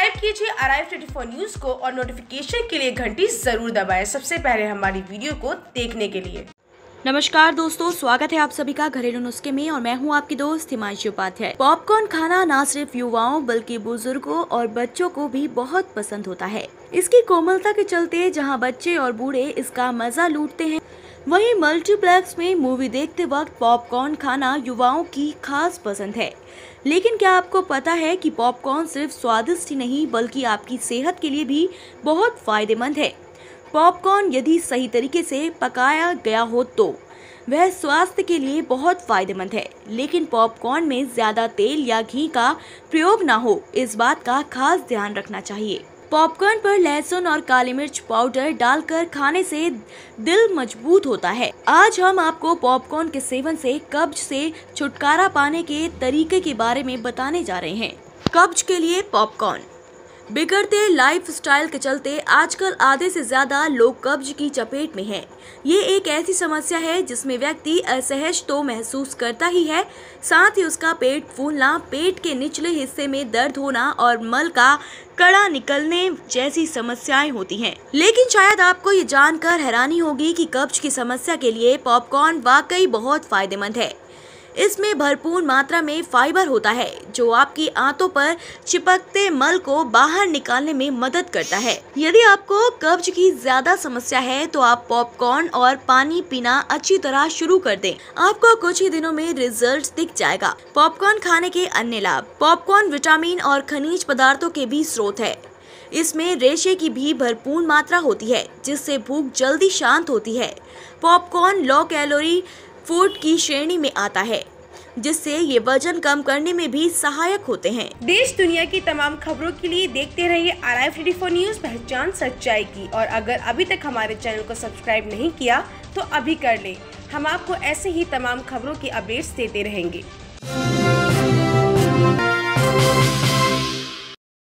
subscribe कीजिए arrive twenty four news को और नोटिफिकेशन के लिए घंटी जरूर दबाएं सबसे पहले हमारी वीडियो को देखने के लिए नमस्कार दोस्तों स्वागत है आप सभी का घरेलू नुस्खे में और मैं हूं आपकी दोस्त हिमांशी उपाध्याय पॉपकॉर्न खाना न सिर्फ युवाओं बल्कि बुजुर्गों और बच्चों को भी बहुत पसंद होता है इसकी कोमलता के चलते जहां बच्चे और बूढ़े इसका मजा लूटते हैं वहीं मल्टीप्लेक्स में मूवी देखते वक्त पॉपकॉर्न खाना युवाओं की खास पसंद है लेकिन क्या आपको पता है कि पॉपकॉर्न सिर्फ स्वादिष्ट ही नहीं बल्कि आपकी सेहत के लिए भी बहुत फायदेमंद है पॉपकॉर्न यदि सही तरीके से पकाया गया हो तो वह स्वास्थ्य के लिए बहुत फायदेमंद है लेकिन पॉपकॉर्न में ज़्यादा तेल या घी का प्रयोग ना हो इस बात का खास ध्यान रखना चाहिए पॉपकॉर्न पर लहसुन और काली मिर्च पाउडर डालकर खाने से दिल मजबूत होता है आज हम आपको पॉपकॉर्न के सेवन से कब्ज से छुटकारा पाने के तरीके के बारे में बताने जा रहे हैं कब्ज के लिए पॉपकॉर्न बिगड़ते लाइफस्टाइल के चलते आजकल आधे से ज़्यादा लोग कब्ज की चपेट में हैं ये एक ऐसी समस्या है जिसमें व्यक्ति असहज तो महसूस करता ही है साथ ही उसका पेट फूलना पेट के निचले हिस्से में दर्द होना और मल का कड़ा निकलने जैसी समस्याएं होती हैं लेकिन शायद आपको ये जानकर हैरानी होगी कि कब्ज की समस्या के लिए पॉपकॉर्न वाकई बहुत फायदेमंद है इसमें भरपूर मात्रा में फाइबर होता है जो आपकी आंतों पर चिपकते मल को बाहर निकालने में मदद करता है यदि आपको कब्ज की ज्यादा समस्या है तो आप पॉपकॉर्न और पानी पीना अच्छी तरह शुरू कर दें आपको कुछ ही दिनों में रिजल्ट दिख जाएगा पॉपकॉर्न खाने के अन्य लाभ पॉपकॉर्न विटामिन और खनिज पदार्थों के भी स्रोत है इसमें रेशे की भी भरपूर मात्रा होती है जिससे भूख जल्दी शांत होती है पॉपकॉर्न लो कैलोरी फूड की श्रेणी में आता है जिससे ये वजन कम करने में भी सहायक होते हैं देश दुनिया की तमाम खबरों के लिए देखते रहिए R I twenty four news पहचान सच्चाई की और अगर अभी तक हमारे चैनल को सब्सक्राइब नहीं किया तो अभी कर ले हम आपको ऐसे ही तमाम खबरों की अपडेट्स देते रहेंगे